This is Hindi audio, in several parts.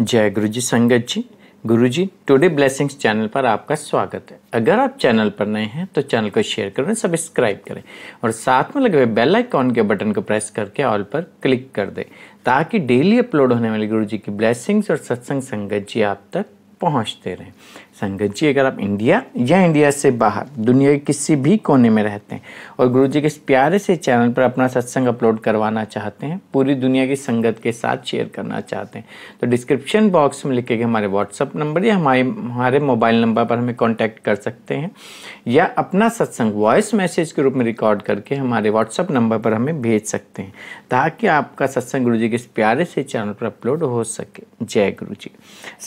जय गुरु जी संगत जी गुरु जी टुडे ब्लेसिंग्स चैनल पर आपका स्वागत है अगर आप चैनल पर नए हैं तो चैनल को शेयर करें सब्सक्राइब करें और साथ में लगे हुए बेल आइकॉन के बटन को प्रेस करके ऑल पर क्लिक कर दें ताकि डेली अपलोड होने वाली गुरु जी की ब्लेसिंग्स और सत्संग संगत जी आप तक पहुंचते रहें संगत जी अगर आप इंडिया या इंडिया से बाहर दुनिया के किसी भी कोने में रहते हैं और गुरु जी के इस प्यारे से चैनल पर अपना सत्संग अपलोड करवाना चाहते हैं पूरी दुनिया की संगत के साथ शेयर करना चाहते हैं तो डिस्क्रिप्शन बॉक्स में लिखे गए हमारे व्हाट्सअप नंबर या हमारे हमारे मोबाइल नंबर पर हमें कॉन्टैक्ट कर सकते हैं या अपना सत्संग वॉइस मैसेज के रूप में रिकॉर्ड करके हमारे व्हाट्सअप नंबर पर हमें भेज सकते हैं ताकि आपका सत्संग गुरु जी के इस प्यारे से चैनल पर अपलोड हो सके जय गुरु जी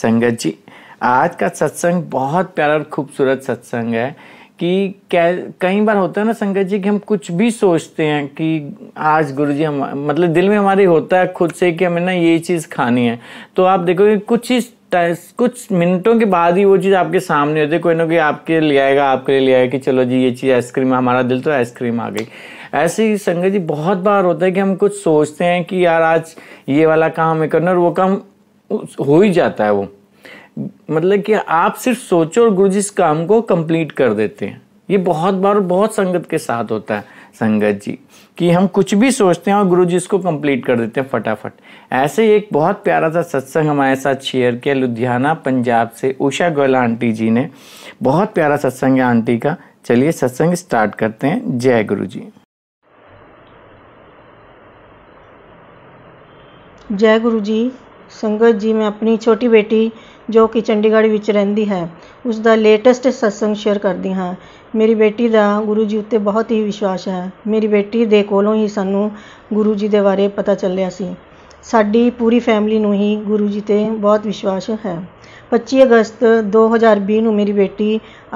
संगत जी आज का सत्संग बहुत प्यारा और खूबसूरत सत्संग है कि कई बार होता है ना संगत जी कि हम कुछ भी सोचते हैं कि आज गुरु जी हम मतलब दिल में हमारी होता है खुद से कि हमें ना ये चीज़ खानी है तो आप देखोगे कुछ ही कुछ मिनटों के बाद ही वो चीज़ आपके सामने होती है कोई ना कोई आपके ले आएगा आपके लिए ले आएगा कि चलो जी ये चीज़ आइसक्रीम हमारा दिल तो आइसक्रीम आ गई ऐसे ही संगत जी बहुत बार होता है कि हम कुछ सोचते हैं कि यार आज ये वाला काम हमें करना और वो काम हो ही जाता है वो मतलब कि आप सिर्फ सोचो और गुरु जी इस काम को कंप्लीट कर देते हैं ये बहुत बार बहुत संगत के साथ होता है संगत जी कि हम कुछ भी सोचते हैं और गुरु जी इसको कंप्लीट कर देते हैं फटाफट ऐसे ही एक बहुत प्यारा सा सत्संग हमारे साथ शेयर किया लुधियाना पंजाब से उषा गोयला आंटी जी ने बहुत प्यारा सत्संग है आंटी का चलिए सत्संग स्टार्ट करते हैं जय गुरु जी जय गुरु जी संगत जी मैं अपनी छोटी बेटी ਜੋ ਕਿ ਚੰਡੀਗੜ੍ਹ ਵਿੱਚ ਰਹਿੰਦੀ ਹੈ ਉਸ ਦਾ ਲੇਟੈਸਟ ਸਤਸੰਗ ਸ਼ੇਅਰ ਕਰਦੀ ਹਾਂ ਮੇਰੀ ਬੇਟੀ ਦਾ ਗੁਰੂ ਜੀ ਉੱਤੇ ਬਹੁਤ ਹੀ ਵਿਸ਼ਵਾਸ ਹੈ ਮੇਰੀ ਬੇਟੀ ਦੇ ਕੋਲੋਂ ਹੀ ਸਾਨੂੰ ਗੁਰੂ ਜੀ ਦੇ ਬਾਰੇ ਪਤਾ ਚੱਲਿਆ ਸੀ ਸਾਡੀ ਪੂਰੀ ਫੈਮਿਲੀ ਨੂੰ ਹੀ ਗੁਰੂ ਜੀ ਤੇ ਬਹੁਤ ਵਿਸ਼ਵਾਸ ਹੈ 25 ਅਗਸਤ 2020 ਨੂੰ ਮੇਰੀ ਬੇਟੀ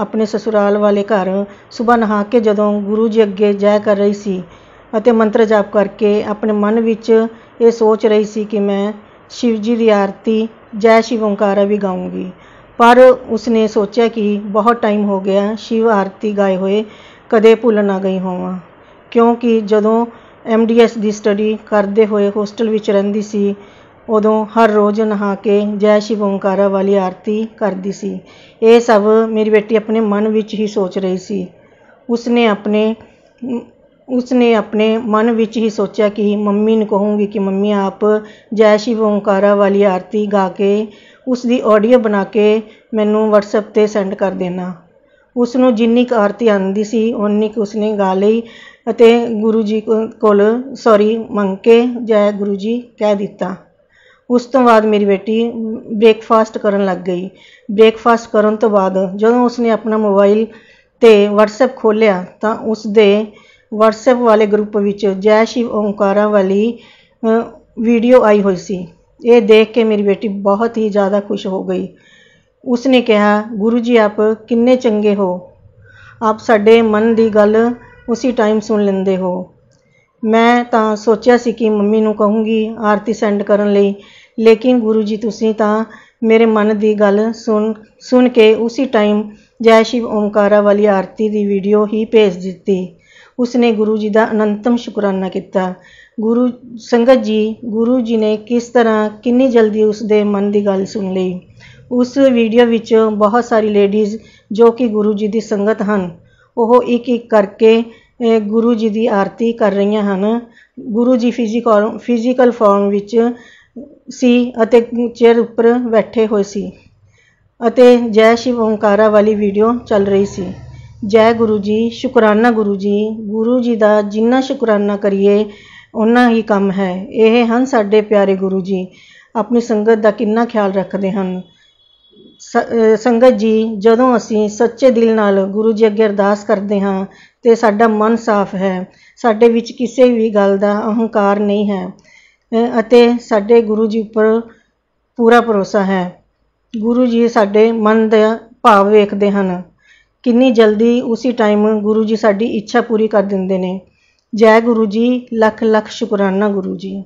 ਆਪਣੇ ਸਸੁਰਾਲ ਵਾਲੇ ਘਰ ਸਵੇਰ ਨਹਾ ਕੇ ਜਦੋਂ ਗੁਰੂ ਜੀ ਅੱਗੇ ਜੈ ਕਰ ਰਹੀ ਸੀ ਅਤੇ ਮੰਤਰ ਜਾਪ ਕਰਕੇ ਆਪਣੇ ਮਨ ਵਿੱਚ ਇਹ ਸੋਚ ਰਹੀ ਸੀ ਕਿ ਮੈਂ शिव जी की आरती जय शिव ओंकार भी गाऊंगी पर उसने सोचा कि बहुत टाइम हो गया शिव आरती गाए हुए कदे भुल ना गई होव क्योंकि जदों एम डी एस की स्टडी करते हुए होस्टल में रही सी उदों हर रोज़ नहा के जय शिव ओंकार वाली आरती करती सी ये सब मेरी बेटी अपने मन में ही सोच रही सी उसने अपने ਉਸਨੇ ਆਪਣੇ ਮਨ ਵਿੱਚ ਹੀ ਸੋਚਿਆ ਕਿ ਮੰਮੀ ਨੂੰ ਕਹੂੰਗੀ ਕਿ ਮੰਮੀ ਆਪ ਜੈ ਸ਼ਿਵ ਓੰਕਾਰਾ ਵਾਲੀ ਆਰਤੀ ਗਾ ਕੇ ਉਸ ਦੀ ਆਡੀਓ ਬਣਾ ਕੇ ਮੈਨੂੰ WhatsApp ਤੇ ਸੈਂਡ ਕਰ ਦੇਣਾ ਉਸ ਨੂੰ ਜਿੰਨੀ ਕ ਆਰਤੀ ਆਂਦੀ ਸੀ ਉਨੀ ਕੁ ਉਸਨੇ ਗਾ ਲਈ ਅਤੇ ਗੁਰੂ ਜੀ ਕੋਲ ਸੌਰੀ ਮੰਗ ਕੇ ਜੈ ਗੁਰੂ ਜੀ ਕਹਿ ਦਿੱਤਾ ਉਸ ਤੋਂ ਬਾਅਦ ਮੇਰੀ ਬੇਟੀ ਬ੍ਰੇਕਫਾਸਟ ਕਰਨ ਲੱਗ ਗਈ ਬ੍ਰੇਕਫਾਸਟ ਕਰਨ ਤੋਂ ਬਾਅਦ ਜਦੋਂ ਉਸਨੇ ਆਪਣਾ ਮੋਬਾਈਲ ਤੇ WhatsApp ਖੋਲਿਆ ਤਾਂ ਉਸ ਦੇ ਵਟਸਐਪ ਵਾਲੇ ਗਰੁੱਪ ਵਿੱਚ ਜੈ ਸ਼ਿਵ ਓਮਕਾਰਾ ਵਾਲੀ ਵੀਡੀਓ ਆਈ ਹੋਈ ਸੀ ਇਹ ਦੇਖ ਕੇ ਮੇਰੀ ਬੇਟੀ ਬਹੁਤ ਹੀ ਜ਼ਿਆਦਾ ਖੁਸ਼ ਹੋ ਗਈ ਉਸਨੇ ਕਿਹਾ ਗੁਰੂ ਜੀ ਆਪ ਕਿੰਨੇ ਚੰਗੇ ਹੋ ਆਪ ਸਾਡੇ ਮਨ ਦੀ ਗੱਲ ਉਸੇ ਟਾਈਮ ਸੁਣ ਲੈਂਦੇ ਹੋ ਮੈਂ ਤਾਂ ਸੋਚਿਆ ਸੀ ਕਿ ਮੰਮੀ ਨੂੰ ਕਹੂੰਗੀ ਆਰਤੀ ਸੈਂਡ ਕਰਨ ਲਈ ਲੇਕਿਨ ਗੁਰੂ ਜੀ ਤੁਸੀਂ ਤਾਂ ਮੇਰੇ ਮਨ ਦੀ ਗੱਲ ਸੁਣ ਸੁਣ ਕੇ ਉਸੇ ਟਾਈਮ ਜੈ ਸ਼ਿਵ ਓਮਕਾਰਾ ਵਾਲੀ ਆਰਤੀ ਦੀ ਵੀਡੀਓ ਹੀ ਭੇਜ ਦਿੱਤੀ उसने गुरु जी का अनंतम शुकराना किया गुरु संगत जी गुरु जी ने किस तरह कि जल्दी उसके मन की गल सुन ली उस वीडियो बहुत सारी लेडीज़ जो कि गुरु जी की संगत हैं वह एक एक करके गुरु जी की आरती कर रही हैं गुरु जी फिजिकॉल फिजिकल फॉर्म सी चेयर उपर बैठे हुए सी जय शिव ओंकारा वाली वीडियो चल रही थी ਜੈ ਗੁਰੂ ਜੀ ਸ਼ੁਕਰਾਨਾ ਗੁਰੂ ਜੀ ਗੁਰੂ ਜੀ ਦਾ ਜਿੰਨਾ ਸ਼ੁਕਰਾਨਾ ਕਰੀਏ ਉਹਨਾਂ ਹੀ ਕੰਮ ਹੈ ਇਹ ਹਨ ਸਾਡੇ ਪਿਆਰੇ ਗੁਰੂ ਜੀ ਆਪਣੀ ਸੰਗਤ ਦਾ ਕਿੰਨਾ ਖਿਆਲ ਰੱਖਦੇ ਹਨ ਸੰਗਤ ਜੀ ਜਦੋਂ ਅਸੀਂ ਸੱਚੇ ਦਿਲ ਨਾਲ ਗੁਰੂ ਜੀ ਅੱਗੇ ਅਰਦਾਸ ਕਰਦੇ ਹਾਂ ਤੇ ਸਾਡਾ ਮਨ ਸਾਫ਼ ਹੈ ਸਾਡੇ ਵਿੱਚ ਕਿਸੇ ਵੀ ਗੱਲ ਦਾ ਅਹੰਕਾਰ ਨਹੀਂ ਹੈ ਅਤੇ ਸਾਡੇ ਗੁਰੂ ਜੀ ਉੱਪਰ ਪੂਰਾ ਭਰੋਸਾ ਹੈ ਗੁਰੂ ਜੀ ਸਾਡੇ ਮਨ ਦਾ ਭਾਵ ਵੇਖਦੇ ਹਨ ਕਿੰਨੀ ਜਲਦੀ ਉਸੇ ਟਾਈਮ ਗੁਰੂ ਜੀ ਸਾਡੀ ਇੱਛਾ ਪੂਰੀ ਕਰ ਦਿੰਦੇ ਨੇ ਜੈ ਗੁਰੂ ਜੀ ਲੱਖ ਲੱਖ ਸ਼ੁਕਰਾਨਾ ਗੁਰੂ ਜੀ